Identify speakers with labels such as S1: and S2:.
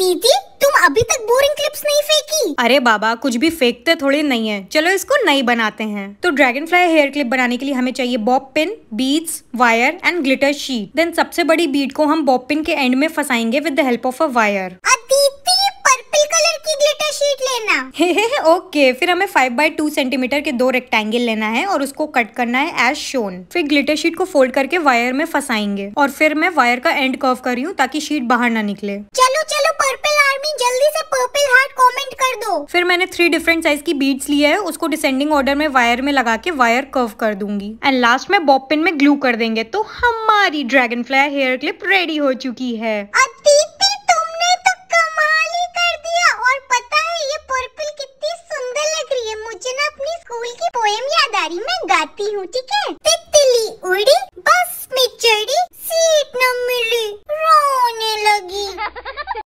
S1: दीदी तुम अभी तक बोरिंग क्लिप्स नहीं फेंकी अरे बाबा कुछ भी फेंकते थोड़ी नहीं है चलो इसको नई बनाते हैं तो ड्रैगन फ्लाई हेयर क्लिप बनाने के लिए हमें चाहिए bob pin beads wire and glitter sheet then सबसे बड़ी बीट को हम बॉब पिन के एंड में फसाएंगे with the help of a wire लेना ओके फिर हमें फाइव बाई टू सेंटीमीटर के दो रेक्टेंगल लेना है और उसको कट करना है एज शोन फिर ग्लिटर शीट को फोल्ड करके वायर में फंसाएंगे और फिर मैं वायर का एंड कर्व कर रही हूँ ताकि शीट बाहर ना निकले चलो चलो पर्पल आर्मी जल्दी से पर्पल हार्ट कमेंट कर दो फिर मैंने थ्री डिफरेंट साइज की बीड्स लिया है उसको डिसेंडिंग ऑर्डर में वायर में लगा के वायर कर्व कर दूंगी एंड लास्ट में बॉब पिन में ग्लू कर देंगे तो हमारी dragonfly hair clip ready हो चुकी है
S2: की पोएम याद आ रही मैं गाती हूँ ठीक है तितली उड़ी